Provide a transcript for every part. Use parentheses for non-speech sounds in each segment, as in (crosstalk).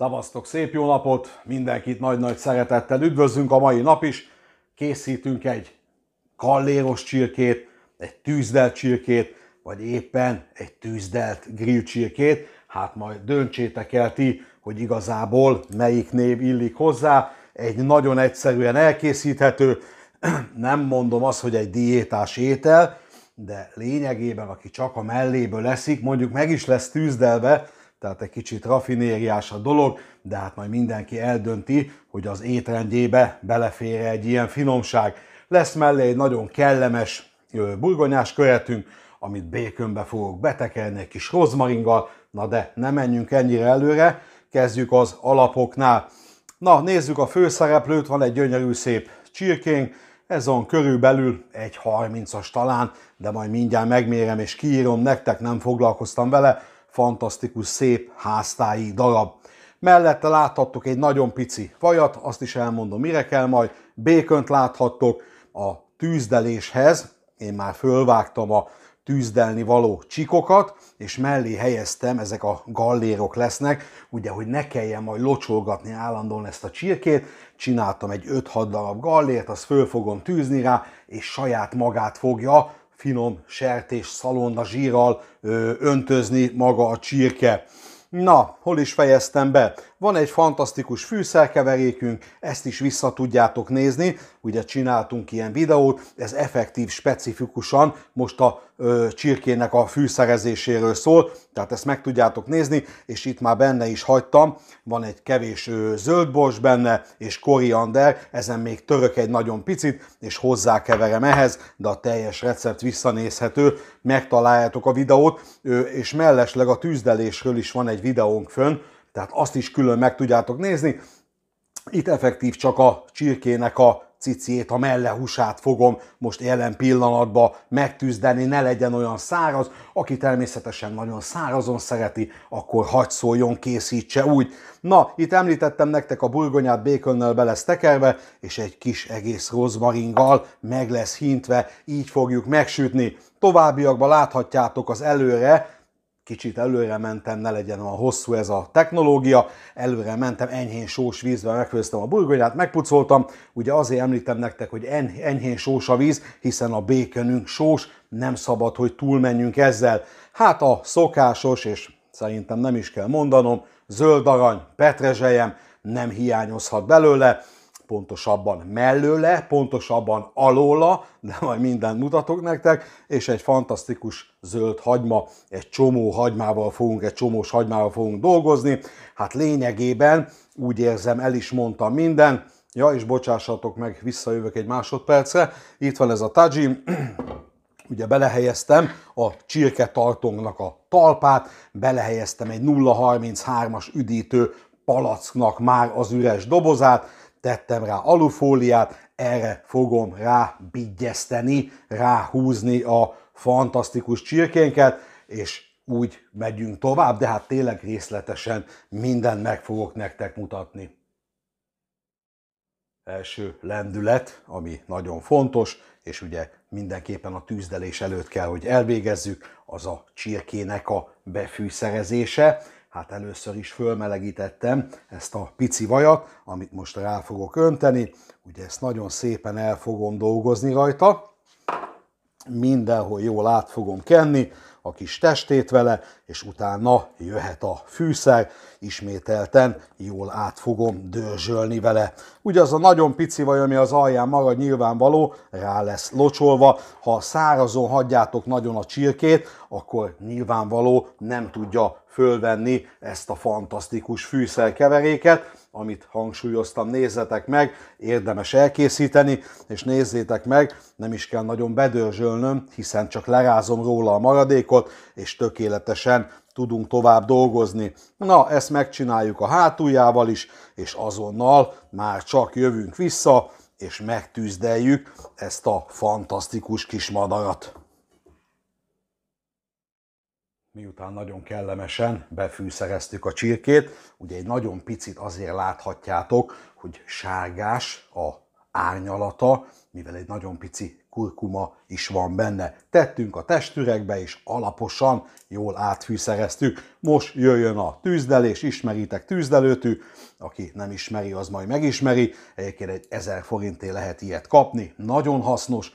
Szavaztok, szép jó napot! Mindenkit nagy-nagy szeretettel üdvözlünk a mai nap is. Készítünk egy kalléros csirkét, egy tűzdelt csirkét, vagy éppen egy tűzdelt grill csirkét. Hát majd döntsétek el ti, hogy igazából melyik név illik hozzá. Egy nagyon egyszerűen elkészíthető, (clears throat) nem mondom azt, hogy egy diétás étel, de lényegében, aki csak a melléből leszik, mondjuk meg is lesz tűzdelve, tehát egy kicsit rafinériás a dolog, de hát majd mindenki eldönti, hogy az étrendjébe belefér egy ilyen finomság. Lesz mellé egy nagyon kellemes burgonyás köretünk, amit békönbe fogok betekerni egy kis rozmaringgal, na de ne menjünk ennyire előre, kezdjük az alapoknál. Na, nézzük a főszereplőt, van egy gyönyörű szép csirkénk, ez van körülbelül egy 30-as talán, de majd mindjárt megmérem és kiírom nektek, nem foglalkoztam vele, fantasztikus, szép háztáji darab. Mellette láthattok egy nagyon pici vajat, azt is elmondom mire kell majd, békönt láthattok a tűzdeléshez, én már fölvágtam a tűzdelni való csikokat, és mellé helyeztem, ezek a gallérok lesznek, ugye, hogy ne kelljen majd locsolgatni állandóan ezt a csirkét, csináltam egy 5-6 darab gallért, azt föl fogom tűzni rá, és saját magát fogja finom sertés szalonna zsírral öntözni maga a csirke. Na, hol is fejeztem be? Van egy fantasztikus fűszerkeverékünk, ezt is vissza tudjátok nézni, ugye csináltunk ilyen videót, ez effektív, specifikusan most a ö, csirkének a fűszerezéséről szól, tehát ezt meg tudjátok nézni, és itt már benne is hagytam, van egy kevés ö, zöldbors benne, és koriander, ezen még török egy nagyon picit, és hozzákeverem ehhez, de a teljes recept visszanézhető, megtaláljátok a videót, ö, és mellesleg a tűzdelésről is van egy videónk fönn, tehát azt is külön meg tudjátok nézni. Itt effektív csak a csirkének a ciciét, a mellehúsát fogom most jelen pillanatban megtűzdeni, ne legyen olyan száraz. Aki természetesen nagyon szárazon szereti, akkor hagy szóljon, készítse úgy. Na, itt említettem nektek a burgonyát békönnel be lesz tekerve, és egy kis egész rozmaringgal meg lesz hintve, így fogjuk megsütni. Továbbiakban láthatjátok az előre, kicsit előre mentem, ne legyen olyan hosszú ez a technológia, előre mentem, enyhén sós vízben megfőztem a burgonyát, megpucoltam, ugye azért említem nektek, hogy enyhén sós a víz, hiszen a békönünk sós, nem szabad, hogy túlmenjünk ezzel. Hát a szokásos, és szerintem nem is kell mondanom, zöld arany, petrezselyem nem hiányozhat belőle, pontosabban mellőle, pontosabban alóla, de majd mindent mutatok nektek, és egy fantasztikus zöld hagyma, egy csomó hagymával fogunk, egy csomós hagymával fogunk dolgozni. Hát lényegében úgy érzem, el is mondtam minden. Ja, és bocsássatok meg, visszajövök egy másodpercre. Itt van ez a tajim, (clears throat) ugye belehelyeztem a csirke tartónknak a talpát, belehelyeztem egy 033-as üdítő palacknak már az üres dobozát, tettem rá alufóliát, erre fogom rá bigyeszteni, ráhúzni a fantasztikus csirkénket, és úgy megyünk tovább, de hát tényleg részletesen mindent meg fogok nektek mutatni. Első lendület, ami nagyon fontos, és ugye mindenképpen a tűzdelés előtt kell, hogy elvégezzük, az a csirkének a befűszerezése hát először is fölmelegítettem ezt a pici vajat, amit most rá fogok önteni. Ugye ezt nagyon szépen el fogom dolgozni rajta. Mindenhol jól át fogom kenni a kis testét vele, és utána jöhet a fűszer, ismételten jól át fogom dörzsölni vele ugyaz a nagyon pici vaj, ami az alján marad nyilvánvaló, rá lesz locsolva. Ha szárazon hagyjátok nagyon a csirkét, akkor nyilvánvaló nem tudja fölvenni ezt a fantasztikus fűszerkeveréket, amit hangsúlyoztam, nézzetek meg, érdemes elkészíteni, és nézzétek meg, nem is kell nagyon bedörzsölnöm, hiszen csak lerázom róla a maradékot, és tökéletesen tudunk tovább dolgozni. Na, ezt megcsináljuk a hátuljával is, és azonnal már csak jövünk vissza, és megtűzdeljük ezt a fantasztikus kis madarat. Miután nagyon kellemesen befűszereztük a csirkét, ugye egy nagyon picit azért láthatjátok, hogy sárgás a árnyalata, mivel egy nagyon pici kurkuma is van benne. Tettünk a testüregbe, és alaposan jól átfűszereztük. Most jöjjön a tűzdelés, ismeritek tűzdelőtű, aki nem ismeri, az majd megismeri. Egyébként egy 1000 forinté lehet ilyet kapni, nagyon hasznos,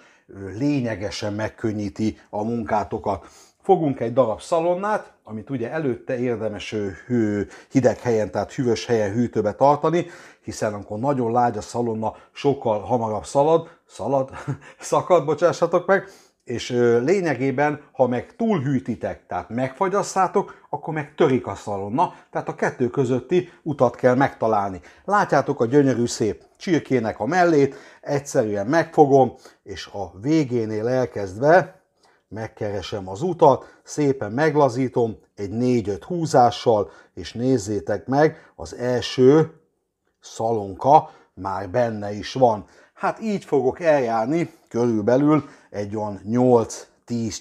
lényegesen megkönnyíti a munkátokat fogunk egy darab szalonnát, amit ugye előtte érdemes hő, hideg helyen, tehát hűvös helyen hűtőbe tartani, hiszen amikor nagyon lágy a szalonna, sokkal hamarabb szalad, szalad, (laughs) szakad, bocsássatok meg, és lényegében, ha meg túlhűtitek, tehát megfagyasszátok, akkor meg törik a szalonna, tehát a kettő közötti utat kell megtalálni. Látjátok a gyönyörű szép csirkének a mellét, egyszerűen megfogom, és a végénél elkezdve megkeresem az utat, szépen meglazítom egy 4-5 húzással, és nézzétek meg, az első szalonka már benne is van. Hát így fogok eljárni körülbelül egy olyan 8-10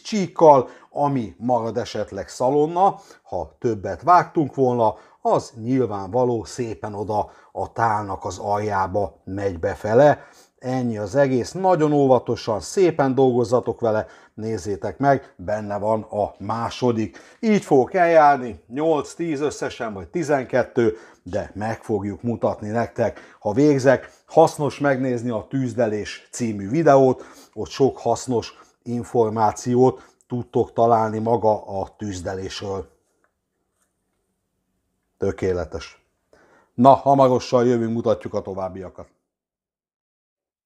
csíkkal, ami marad esetleg szalonna, ha többet vágtunk volna, az nyilvánvaló szépen oda a tálnak az aljába megy befele. Ennyi az egész, nagyon óvatosan, szépen dolgozzatok vele, nézzétek meg, benne van a második. Így fogok eljárni, 8-10 összesen, vagy 12, de meg fogjuk mutatni nektek, ha végzek. Hasznos megnézni a tűzdelés című videót, ott sok hasznos információt tudtok találni maga a tűzdelésről. Tökéletes. Na, hamarosan jövünk, mutatjuk a továbbiakat.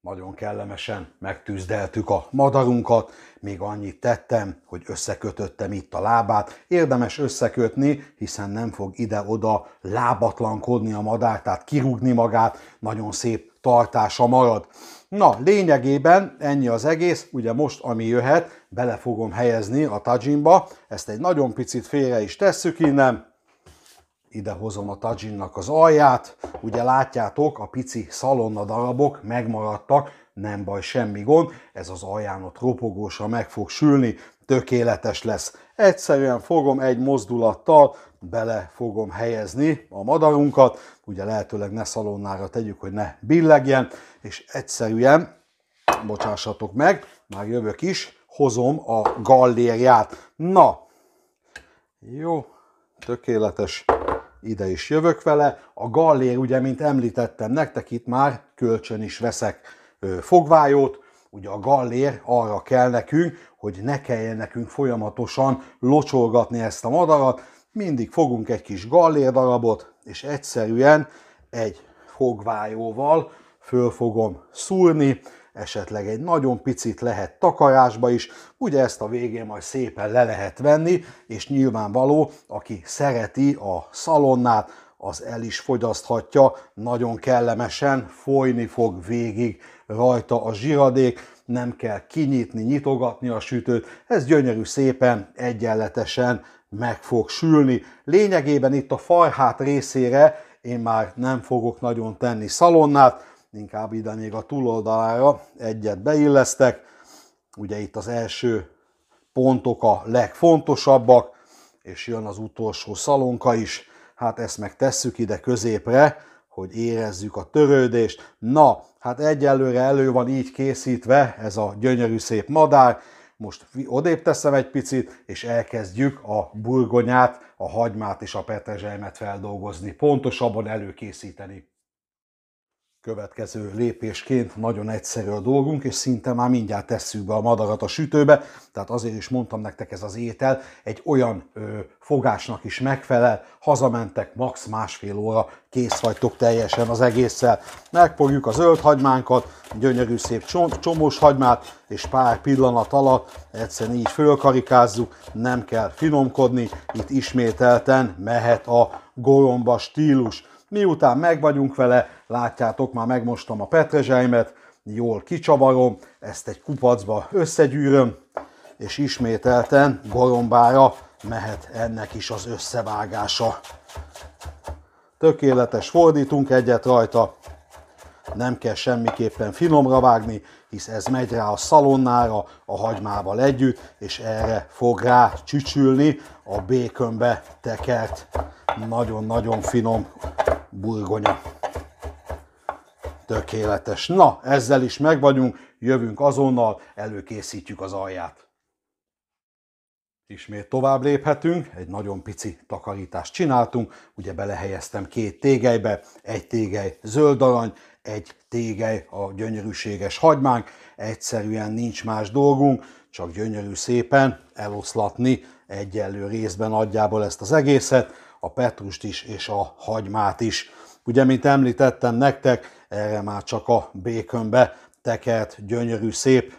Nagyon kellemesen megtűzdeltük a madarunkat, még annyit tettem, hogy összekötöttem itt a lábát. Érdemes összekötni, hiszen nem fog ide-oda lábatlankodni a madár, tehát kirúgni magát, nagyon szép tartása marad. Na, lényegében ennyi az egész, ugye most ami jöhet, bele fogom helyezni a tajinba, ezt egy nagyon picit félre is tesszük innen, ide hozom a tajinnak az alját, ugye látjátok, a pici szalonna darabok megmaradtak, nem baj, semmi gond, ez az alján ott ropogósra meg fog sülni, tökéletes lesz. Egyszerűen fogom egy mozdulattal, bele fogom helyezni a madarunkat, ugye lehetőleg ne szalonnára tegyük, hogy ne billegjen, és egyszerűen, bocsássatok meg, már jövök is, hozom a gallérját. Na, jó, tökéletes, ide is jövök vele. A gallér, ugye, mint említettem nektek, itt már kölcsön is veszek fogvájót, ugye a gallér arra kell nekünk, hogy ne kelljen nekünk folyamatosan locsolgatni ezt a madarat, mindig fogunk egy kis gallér darabot, és egyszerűen egy fogvájóval föl fogom szúrni, esetleg egy nagyon picit lehet takajásba is, ugye ezt a végén majd szépen le lehet venni, és nyilvánvaló, aki szereti a szalonnát, az el is fogyaszthatja, nagyon kellemesen folyni fog végig rajta a zsiradék, nem kell kinyitni, nyitogatni a sütőt, ez gyönyörű szépen, egyenletesen meg fog sülni. Lényegében itt a farhát részére én már nem fogok nagyon tenni szalonnát, inkább ide még a túloldalára egyet beillesztek. Ugye itt az első pontok a legfontosabbak, és jön az utolsó szalonka is. Hát ezt meg tesszük ide középre, hogy érezzük a törődést. Na, hát egyelőre elő van így készítve ez a gyönyörű szép madár. Most odébb teszem egy picit, és elkezdjük a burgonyát, a hagymát és a petrezselymet feldolgozni, pontosabban előkészíteni következő lépésként nagyon egyszerű a dolgunk, és szinte már mindjárt tesszük be a madarat a sütőbe, tehát azért is mondtam nektek ez az étel, egy olyan ö, fogásnak is megfelel, hazamentek, max másfél óra, kész vagytok teljesen az egésszel. Megfogjuk a zöld hagymánkat, gyönyörű szép csomós hagymát, és pár pillanat alatt egyszerűen így fölkarikázzuk, nem kell finomkodni, itt ismételten mehet a golomba stílus Miután meg vagyunk vele, látjátok, már megmostam a petrezselymet, jól kicsavarom, ezt egy kupacba összegyűröm, és ismételten gorombára mehet ennek is az összevágása. Tökéletes, fordítunk egyet rajta, nem kell semmiképpen finomra vágni, hisz ez megy rá a szalonnára a hagymával együtt, és erre fog rá csücsülni a békönbe tekert nagyon-nagyon finom burgonya. Tökéletes. Na, ezzel is megvagyunk, jövünk azonnal, előkészítjük az alját. Ismét tovább léphetünk, egy nagyon pici takarítást csináltunk, ugye belehelyeztem két tégelybe, egy tégely zöld arany, egy tégely a gyönyörűséges hagymánk, egyszerűen nincs más dolgunk, csak gyönyörű szépen eloszlatni egyenlő részben adjából ezt az egészet, a petrust is és a hagymát is. Ugye, mint említettem nektek, erre már csak a békönbe tekert, gyönyörű, szép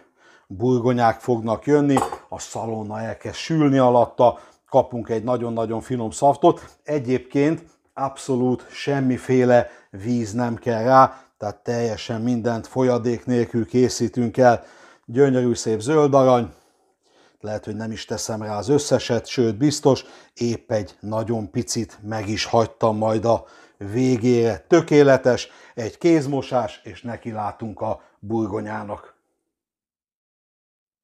burgonyák fognak jönni, a szalonna elkezd sülni alatta, kapunk egy nagyon-nagyon finom szaftot. Egyébként abszolút semmiféle víz nem kell rá, tehát teljesen mindent folyadék nélkül készítünk el. Gyönyörű szép zöld arany, lehet, hogy nem is teszem rá az összeset, sőt biztos, épp egy nagyon picit meg is hagytam majd a végére. Tökéletes, egy kézmosás, és neki látunk a burgonyának.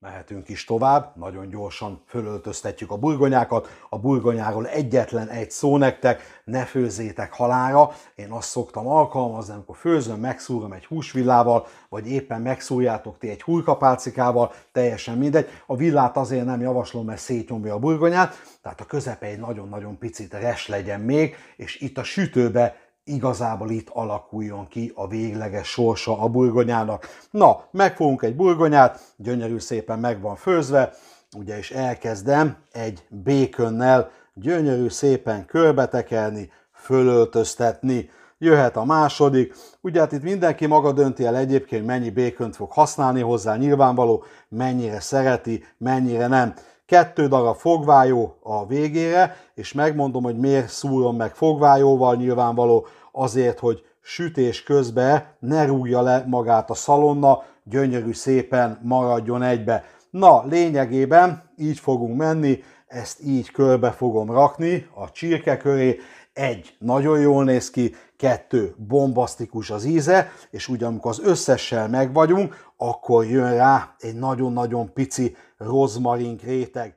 Mehetünk is tovább, nagyon gyorsan fölöltöztetjük a burgonyákat. A burgonyáról egyetlen egy szó nektek, ne főzzétek halára. Én azt szoktam alkalmazni, amikor főzöm, megszúrom egy húsvillával, vagy éppen megszúrjátok ti egy hurkapálcikával, teljesen mindegy. A villát azért nem javaslom, mert szétnyomja a burgonyát, tehát a közepe egy nagyon-nagyon picit res legyen még, és itt a sütőbe igazából itt alakuljon ki a végleges sorsa a burgonyának. Na, megfogunk egy burgonyát, gyönyörű szépen meg van főzve, ugye is elkezdem egy békönnel gyönyörű szépen körbetekelni, fölöltöztetni. Jöhet a második, ugye hát itt mindenki maga dönti el egyébként, mennyi békönt fog használni hozzá, nyilvánvaló, mennyire szereti, mennyire nem kettő darab fogvájó a végére, és megmondom, hogy miért szúrom meg fogvájóval, nyilvánvaló azért, hogy sütés közben ne rúgja le magát a szalonna, gyönyörű szépen maradjon egybe. Na, lényegében így fogunk menni, ezt így körbe fogom rakni a csirke köré, egy, nagyon jól néz ki, kettő, bombasztikus az íze, és úgy, amikor az összessel megvagyunk, akkor jön rá egy nagyon-nagyon pici rozmarink réteg.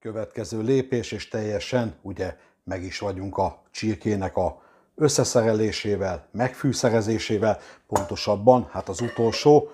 Következő lépés, és teljesen ugye meg is vagyunk a csirkének a összeszerelésével, megfűszerezésével, pontosabban, hát az utolsó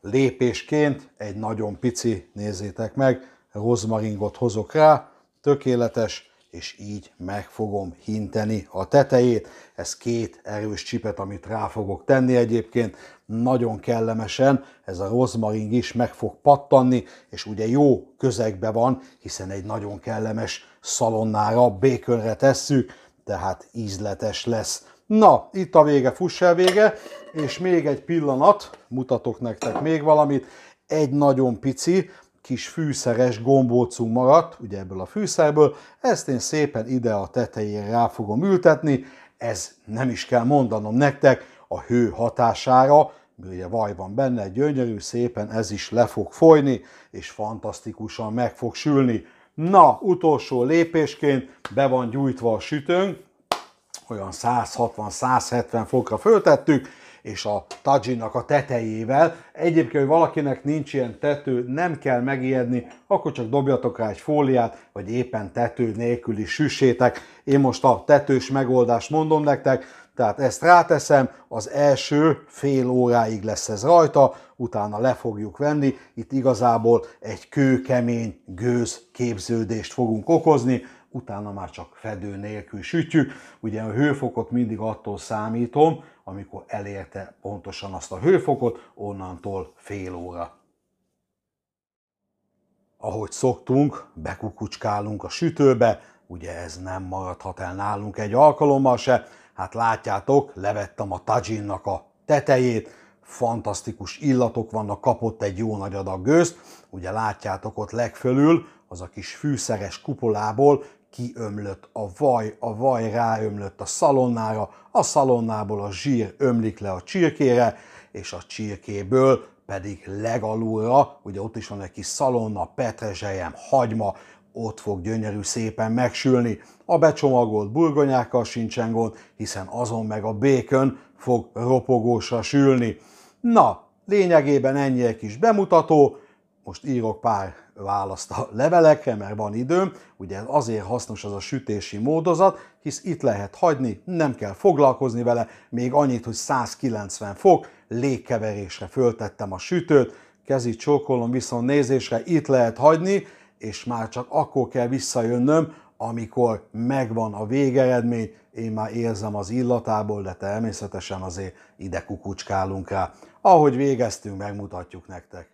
lépésként egy nagyon pici, nézzétek meg, rozmaringot hozok rá, tökéletes, és így meg fogom hinteni a tetejét. Ez két erős csipet, amit rá fogok tenni egyébként, nagyon kellemesen, ez a rozmaring is meg fog pattanni, és ugye jó közegbe van, hiszen egy nagyon kellemes szalonnára, békönre tesszük, tehát ízletes lesz. Na, itt a vége, fuss el vége, és még egy pillanat, mutatok nektek még valamit, egy nagyon pici, kis fűszeres gombócú maradt, ugye ebből a fűszerből, ezt én szépen ide a tetejére rá fogom ültetni, ez nem is kell mondanom nektek, a hő hatására, ugye vaj van benne, gyönyörű, szépen ez is le fog folyni, és fantasztikusan meg fog sülni. Na, utolsó lépésként be van gyújtva a sütőnk, olyan 160-170 fokra föltettük, és a tajinak a tetejével. Egyébként, hogy valakinek nincs ilyen tető, nem kell megijedni, akkor csak dobjatok rá egy fóliát, vagy éppen tető nélküli süssétek. Én most a tetős megoldást mondom nektek, tehát ezt ráteszem, az első fél óráig lesz ez rajta, utána le fogjuk venni, itt igazából egy kőkemény gőz képződést fogunk okozni, utána már csak fedő nélkül sütjük. Ugye a hőfokot mindig attól számítom, amikor elérte pontosan azt a hőfokot, onnantól fél óra. Ahogy szoktunk, bekukucskálunk a sütőbe, ugye ez nem maradhat el nálunk egy alkalommal se, hát látjátok, levettem a tajinnak a tetejét, fantasztikus illatok vannak, kapott egy jó nagy adag gőzt, ugye látjátok ott legfölül, az a kis fűszeres kupolából kiömlött a vaj, a vaj ráömlött a szalonnára, a szalonnából a zsír ömlik le a csirkére, és a csirkéből pedig legalulra, ugye ott is van egy kis szalonna, petrezselyem, hagyma, ott fog gyönyörű szépen megsülni. A becsomagolt burgonyákkal sincsen gond, hiszen azon meg a békön fog ropogósra sülni. Na, lényegében ennyi egy kis bemutató, most írok pár választ a levelekre, mert van időm, ugye azért hasznos az a sütési módozat, hisz itt lehet hagyni, nem kell foglalkozni vele, még annyit, hogy 190 fok, légkeverésre föltettem a sütőt, kezi csókolom viszont nézésre, itt lehet hagyni, és már csak akkor kell visszajönnöm, amikor megvan a végeredmény, én már érzem az illatából, de természetesen azért ide kukucskálunk rá. Ahogy végeztünk, megmutatjuk nektek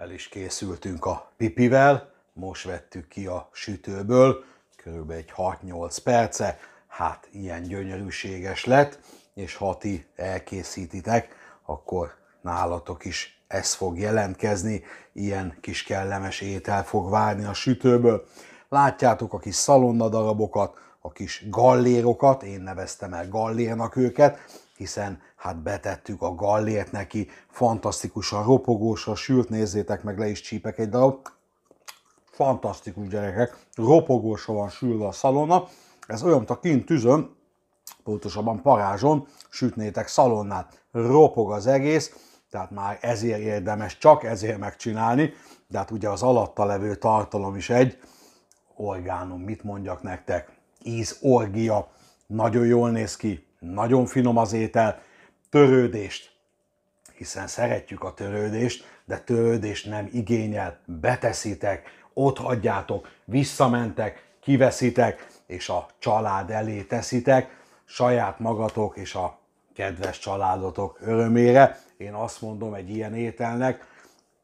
el is készültünk a pipivel, most vettük ki a sütőből, kb. egy 6-8 perce, hát ilyen gyönyörűséges lett, és ha ti elkészítitek, akkor nálatok is ez fog jelentkezni, ilyen kis kellemes étel fog várni a sütőből. Látjátok a kis szalonna darabokat, a kis gallérokat, én neveztem el gallérnak őket, hiszen hát betettük a gallért neki, fantasztikusan a sült, nézzétek meg, le is csípek egy darab. Fantasztikus gyerekek, ropogósra van sülve a szalonna. Ez olyan, mint a kint tűzön, pontosabban parázson sütnétek szalonnát. Ropog az egész, tehát már ezért érdemes csak ezért megcsinálni, de hát ugye az alatta levő tartalom is egy orgánum, mit mondjak nektek, íz orgia, nagyon jól néz ki, nagyon finom az étel, törődést, hiszen szeretjük a törődést, de törődést nem igényel, beteszitek, ott hagyjátok, visszamentek, kiveszitek, és a család elé teszitek, saját magatok és a kedves családotok örömére. Én azt mondom egy ilyen ételnek,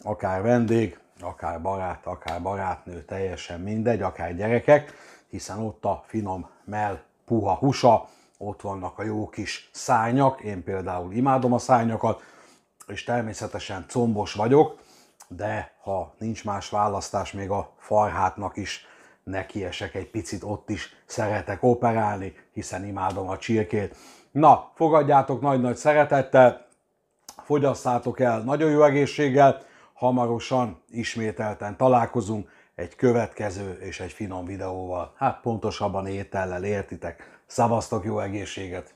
akár vendég, akár barát, akár barátnő, teljesen mindegy, akár gyerekek, hiszen ott a finom mell puha húsa, ott vannak a jó kis szányak, én például imádom a szányakat, és természetesen combos vagyok, de ha nincs más választás, még a fajhátnak is nekiesek egy picit, ott is szeretek operálni, hiszen imádom a csirkét. Na, fogadjátok nagy-nagy szeretettel, fogyasszátok el nagyon jó egészséggel, hamarosan ismételten találkozunk egy következő és egy finom videóval. Hát pontosabban étellel, értitek? Szavaztok jó egészséget!